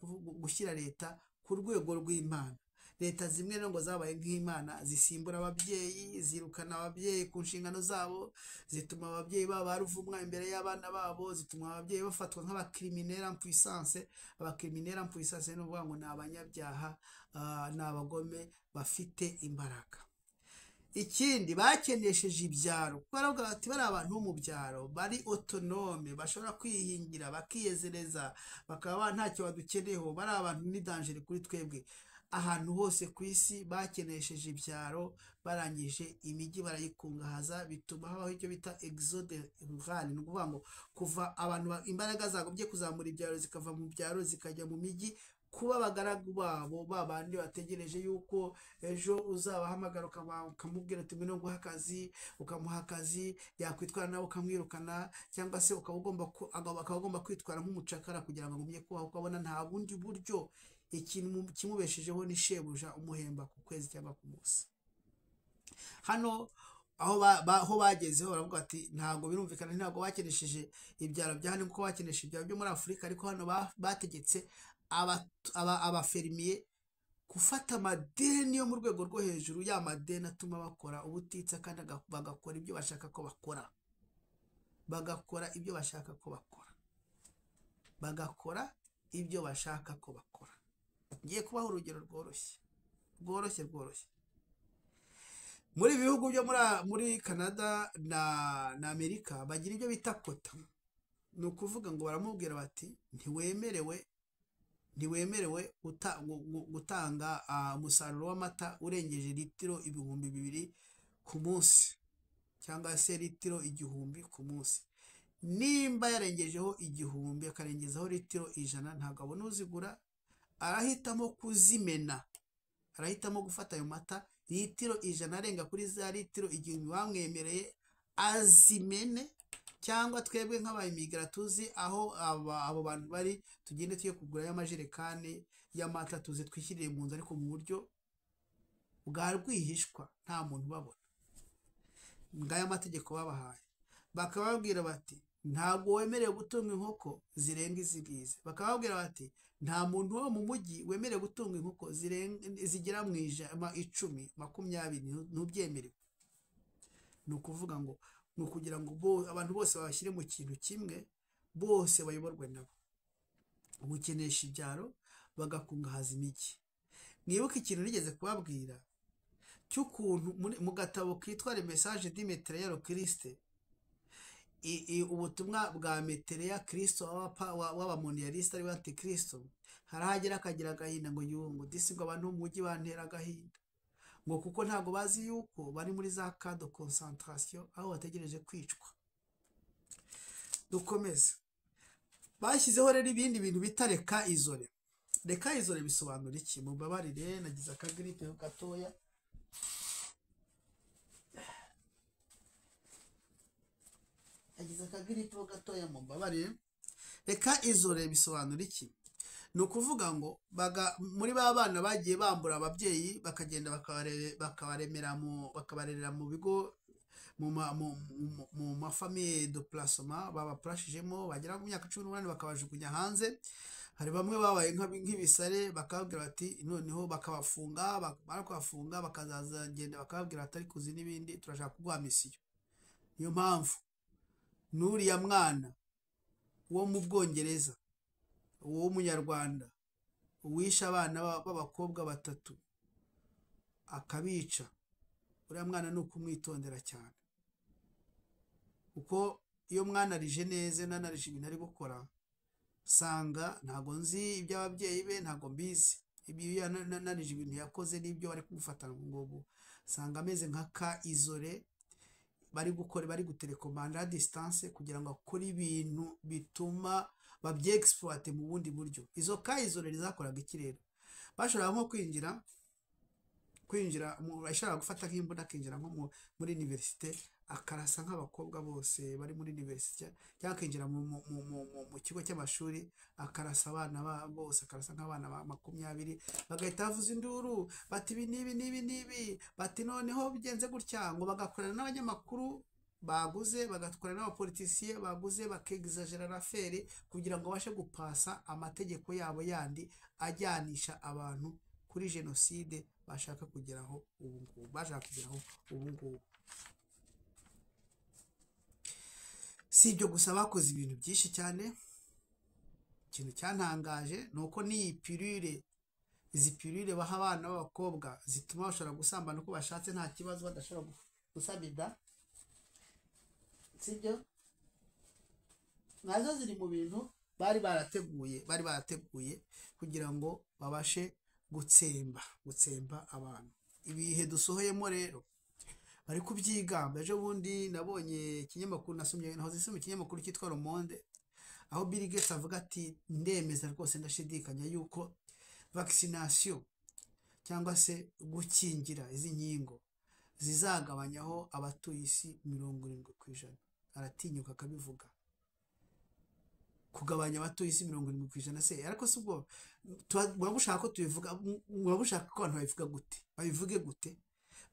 gushyira leta ku rwego rw'imana leta zimwe ngo zabaye nk'imana zisimbura ababyeyi zirukana ababyeyi ku nshingano zabo zituma ababyeyi baba baruvumwa imbere y'abana babo zituma ababyeyi bafatwa nk'abakiriminera mpuisanse abakiriminera mpuisanse ni ukuvuga ngo ni abanyabyaha ah, ni abagome bafite imbaraga ikindi bakenesheje ibyaro kubera ko bati bari abantu bo mu byaro bari otonome bashobora kwihingira bakiyezereza bakaba nta cyo badukeneyeho bari abantu ni kuri twebwe ahantu hose ku isi bakenesheje ibyaro barangije imijyi barayikungahaza bituma habaho icyo bita exode rurale ni ukuvuga ngo kuva abantu imbaraga zagobye kuzamura ibyaro zikava mu byaro zikajya mu mijyi kuba abagaragu babo ba bandi bategereje yuko ejo uzabahamagara ukamubwira uti ngwino nguhe akazi ukamuha akazi yakwitwara nawe ukamwirukana cyangwa se ukaba ugomba kwitwara nk'umucakara kugira ngo agumye kubaho ukabona nta bundi buryo ikintu ni shebuja umuhemba ku kwezi cyangwa ku munsi hano aho bagezeho baravuga ati ntabwo birumvikana ntabwo bakenesheje ibyaro bya hano kuko bakenesha ibyaro byo muri afurika ariko hano bategetse abaferimiye gufata amadeni yo mu rwego rwo hejuru ya madeni atuma bakora ubutitsa kandi bagakora ibyo bashaka ko bakora bagakora ibyo bashaka ko bakora bagakora ibyo bashaka ko bakora ngiye kubaho urugero rworoshye rworoshye rworoshye muri ibi bihugu byo muri canada na amerika bagira ibyo bita kota ni ukuvuga ngo baramubwira bati ntiwemerewe ntiwemerewe gutanga umusaruro w'amata urengeje litiro ibihumbi bibiri ku munsi cyangwa se litiro igihumbi ku munsi nimba yarengejeho igihumbi akarengezaho litiro ijana ntabwo abona uzigura arahitamo kuzimena arahitamo gufata ayo mata litiro ijana arenga kuri za litiro igihe bamwemereye azimene cyangwa twebwe nk'abayimigara tuzi aho abo bantu bari tugende tujye kugura y'amajerekani y'amata tuzi twishyiriye mu nzu ariko mu buryo bwa rwihishwa nta muntu ubabona ngaya amategeko babahaye bakababwira bati ntabwo wemerewe gutunga inkoko zirenga izi ngizi bakababwira bati nta muntu wo mu mujyi wemerewe gutunga inkoko zigera mu ijana icumi makumyabiri ntubyemerewe ni ukuvuga ngo ni ukugira ngo abantu bose babashyire mu kintu kimwe bose bayoborwe nabo gukenesha ibyaro bagakungahaza imijyi mwibuke ikintu nigeze kubabwira cy'ukuntu mu gatabo kitwa le message di materiel christe ubutumwa bwa metereya kirisito w'abamoniyalisita ariwe antikirisito harahagera akagira agahinda ngo yungu disigwa abantu mu mujyi bantera agahinda ngo kuko ntabwo bazi yuko bari muri za kado konsantarasiyo aho bategereje kwicwa dukomeze bashyizeho rero ibindi bintu bita reka izore reka izore bisobanura iki mu mubabarire nagize akagiripe gatoya yagize akagirito gatoya mumbabarire reka izore bisobanura iki ni ukuvuga ngo muri ba bana bagiye bambura ababyeyi bakagenda bakabarerera mu bigo mu mafamiye do purasoma babapurashijemo bagera ku myaka cumi n'umunani bakabajugunya hanze hari bamwe babaye nk'ibisare bakababwira bati noneho bakabafunga bamara kubafunga bakazagenda bakababwira bati kuzi n'ibindi turashaka kuguha misiyo niyo mpamvu n'uriya mwana wo mu bwongereza uwo uw'umunyarwanda uwisha abana b'abakobwa batatu akabica uriya mwana ni ukumwitondera cyane kuko iyo mwanarije neza nanarije ibintu ari gukora usanga ntabwo nzi iby'ababyeyi be ntabwo mbizi ibyo iyo nanarije ibintu yakoze n'ibyo bari kumufata mu ngobo usanga ameze nka ka izore bari gukora bari guterekomanda disitanse kugira ngo akore ibintu bituma babyegisipurate mu bundi buryo izo kayizore zakoraga ikirere bashobora nko kwinjira kwinjira umuntu ashobora gufata nk'imbunda akinjira nko muri iniverisite akarasa nk'abakobwa bose bari muri iniverisite cyangwa akinjira mu kigo cy'amashuri akarasa abana bose akarasa nk'abana ba makumyabiri bagahita bavuza induru bati ibi n'ibi n'ibi n'ibi bati noneho bigenze gutya ngo bagakorana n'abanyamakuru baguze bagakorana n'abapolitisiye baguze bakegizajera raferi kugira ngo babashe gupasa amategeko yabo yandi ajyanisha abantu kuri jenoside bashaka kugeraho ubu ngubu bashaka kugeraho ubu ngubu si ibyo gusa bakoze ibintu byinshi cyane ikintu cyantangaje ni uko n'iyi pirire izi pirire baha abana b'abakobwa zituma bashobora gusambana uko bashatse nta kibazo badashobora gusabida sibyo nazo ziri mu bintu bari barateguye bari barateguye kugira ngo babashe gutsemba gutsemba abantu ibihe dusohoyemo rero bari kubyigamba ejo bundi nabonye ikinyamakuru nasomye nahoze isoma ikinyamakuru cyitwa romonde aho Bill Gates avuga ati ndemeza rwose ndashidikanya yuko vaccination cyangwa se gukingira izi nkingo zizagabanyaho abatuye isi mirongo irindwi ku ijana aratinyuka akabivuga kugabanya abatuye isi mirongo irindwi ku ijana se ariko si ubwo muragushaka ko tubivuga muragushaka ko abantu babivuga gute babivuge gute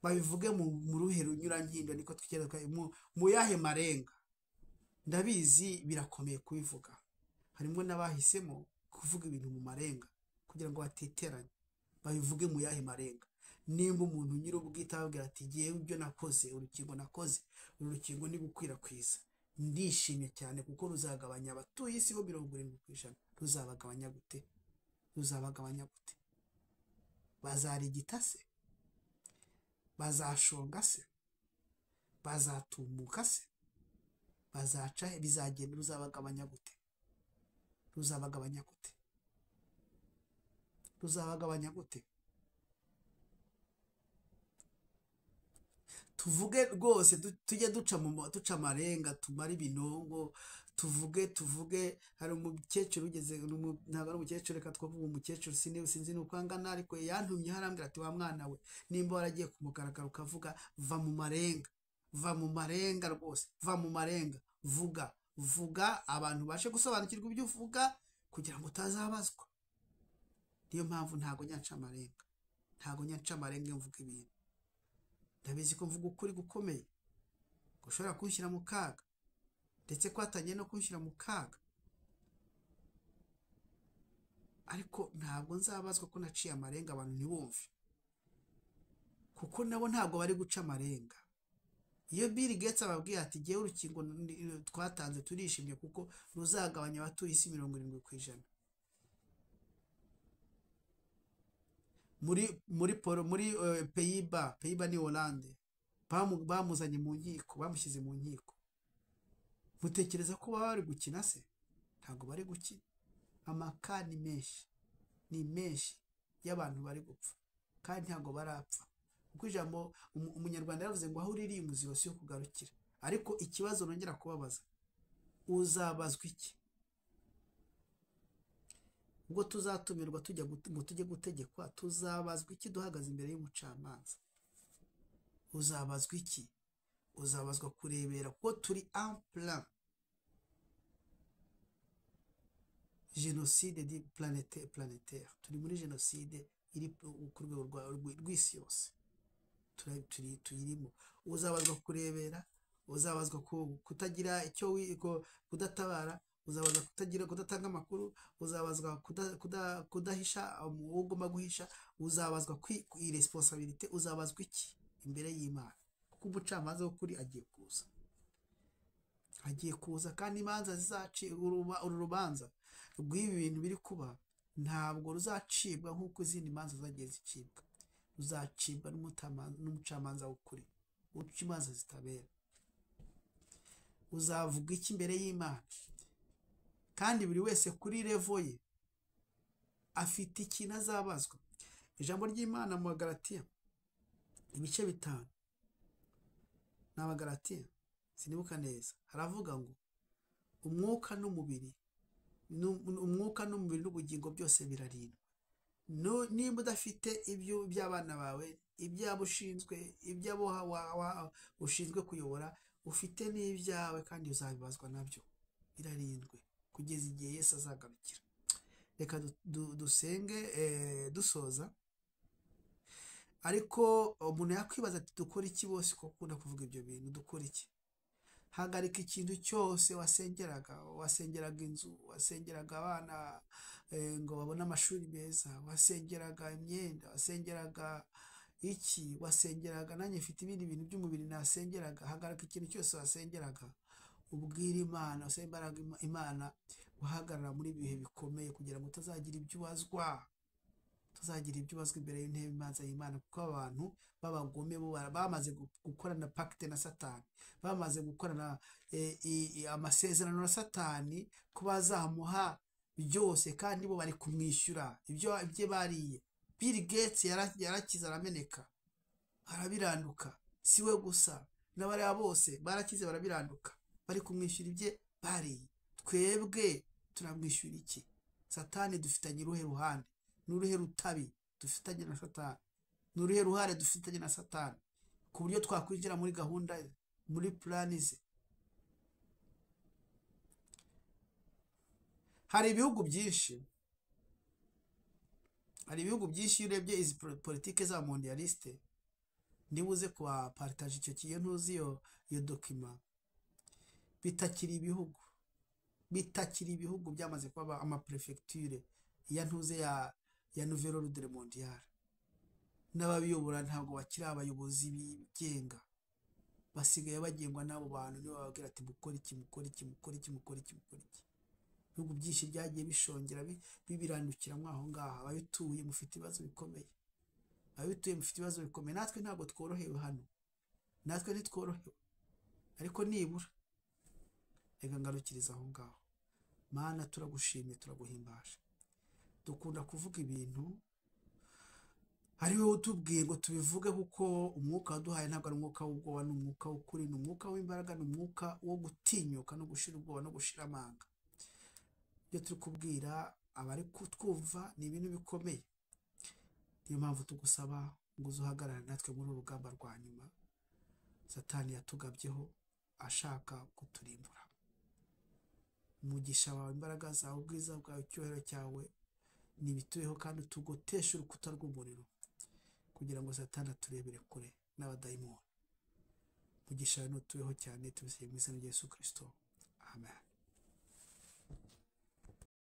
babivuge mu ruhe runyuranyinda niko twikeka mu yahe marenga ndabizi birakomeye kubivuga harimo n'abahisemo kuvuga ibintu mu marenga kugira ngo bateterane babivuge mu yahe marenga nimba umuntu nyir'ubwite ababwira ati ngewe ibyo nakoze urukingo nakoze uru rukingo ni gukwirakwiza ndishimye cyane kuko ruzagabanya abatuye isi bo mirongo irindwi ku ijana ruzabagabanya gute ruzabagabanya gute bazarigita se bazashonga se bazatumuka se bazaca he bizagenda ruzabagabanya gute ruzabagabanya gute ruzabagabanya gute tuvuge rwose tujye duca amarenga tumare ibinongo tuvuge tuvuge hari umukecuru ugeze ntabwo ari umukecuru reka twavuga umukecuru sinzi uko angana ariko yantumye harambwira ati wa mwana we nimba waragiye kumugaragara ukavuga va mu marenga va mu marenga rwose va mu marenga vuga vuga abantu bashe gusobanukirwa ibyo uvuga kugira ngo utazabazwa niyo mpamvu ntago njya amarenga ntago njya amarenga mvuga ibintu ndabizi ko mvuga ukuri gukomeye gushobora kunshyira mu kaga ndetse ko hatangiye no kunshyira mu kaga ariko ntabwo nzabazwa ko naciye amarenga abantu ntibumve kuko nabo ntabwo bari guca amarenga iyo Bill Gates ababwiye ati ngewe urukingo twatanze turishimye kuko ruzagabanya abatuye isi mirongo irindwi ku ijana muri muri polo muri eh, peyiba peyiba ni oranje bamuzanye mu nkiko bamushyize mu nkiko mutekereza ko baba bari gukina se ntabwo bari gukina amaka ni menshi ni menshi y'abantu bari gupfa kandi ntabwo barapfa kuko ijambo umunyarwanda yavuze ngo aho uririye umuzi yose yo kugarukira ariko ikibazo nongera kubabaza uzabazwa iki ubwo tuzatumirwa tujya ngo tujye gutegekwa tuzabazwa iki duhagaze imbere y'umucamanza uzabazwa iki uzabazwa kurebera ko turi ampla jenoside di planete planetaire turi muri jenoside iri ku rwego rw'isi yose tuyirimo uzabazwa kurebera uzabazwa kutagira icyo wiko kudatabara uzabazwa kutagira kudatanga amakuru uzabazwa kudahisha uwo um, ugomba guhisha uzabazwa ku iresponsabilite uzabazwa iki imbere y'imana kuko umucamanza w'ukuri agiye kuza agiye kuza kandi imanza zizacibwa uru rubanza rw'ibi bintu biri kuba ntabwo ruzacibwa nk'uko izindi manza zagiye zicibwa ruzacibwa n'umucamanza w'ukuri uca imanza zitabera uzavuga iki imbere y'imana kandi buri wese kuri revo ye afite ikintu azabazwa ijambo ry'imana mu magaratiya ibice bitanu ni abagaratiya sinibuka neza haravuga ngo umwuka n'umubiri umwuka n'umubiri n'ubugingo byose birarindwa niba udafite ibyo by'abana bawe ibyabo ushinzwe iby'abo ushinzwe kuyobora ufite n'ibyawe kandi uzabibazwa nabyo birarindwe kugeza igihe yesi azagarukira reka dusenge eh, dusoza ariko uh, umuntu yakwibaza ati dukore iki bose ko ukunda kuvuga ibyo bintu dukora iki hagarika ikintu cyose wasengeraga wasengeraga inzu wasengeraga abana eh, ngo babone amashuri meza wasengeraga imyenda wasengeraga iki wasengeraga nanjye mfite ibindi bintu by'umubiri nasengeraga hagarika ikintu cyose wasengeraga ubwira imana usaba imbaraga imana guhagarara muri ibihe bikomeye kugira ngo utazagira ibyo ubazwa tuzagira ibyo ubazwa imbere y'intebe imanza y'imana kuko abantu b'abagome bo bamaze gukorana pacte na satani bamaze gukorana e, amasezerano na satani ko bazamuha byose kandi bo bari kumwishyura ibyo bye bariye Bill Gates yarakize arameneka arabiranduka si we gusa n'abariya bose barakize barabiranduka bari kumwishyura ibye bariye twebwe turamwishyura iki satani dufitanye uruhe ruhande ni uruhe rutabi dufitanye na satani ni uruhe ruhare dufitanye na satani ku buryo twakwinjira muri gahunda muri purani ze hari ibihugu byinshi hari ibihugu byinshi iyo urebye izi politiki za mondiyalisite niba uze kuhaparitaje icyo kiyo ntuzi iyo dokima bitakiri ibihugu bitakiri ibihugu byamaze kuba amaperefegiture iya ntuze ya ya Nouvelle Ordre Mondiale n'ababiyobora ntabwo bakiri abayobozi bigenga basigaye bagengwa n'abo bantu nibo bababwira ati mukora iki mukora iki mukora iki mukora iki mukora iki ibihugu byinshi byagiye bishongera bibirandukira aho ngaho ababituye mufite ibibazo bikomeye ababituye mufite ibibazo bikomeye natwe ntabwo tworohewe hano natwe ntitworohewe ariko nibura reka ngarukiriza aho ngaho mana turagushimye turaguhimbaje dukunda kuvuga ibintu hariho utubwiye ngo tubivuge kuko umwuka waduhaye ntabwo ari umwuka w'ubwoba ni umwuka w'ukuri ni umwuka w'imbaraga ni umwuka wo gutinyuka no gushira ubwoba no gushira amanga ibyo turi kubwira abari kutwumva ni ibintu bikomeye niyo mpamvu tugusaba ngo uze uhagarare natwe muri uru rugamba rwa nyuma satani yatugabyeho ashaka kuturimbura umugisha wawe imbaraga zawe ubwiza bwawe icyubahiro cyawe nibituyeho kandi utugoteshe urukuta rw'umuriro kugira ngo satani aturebere kure n'abadayimoni mugisha nutuyeho cyane tubisabye mu izina rya yesu kirisito amen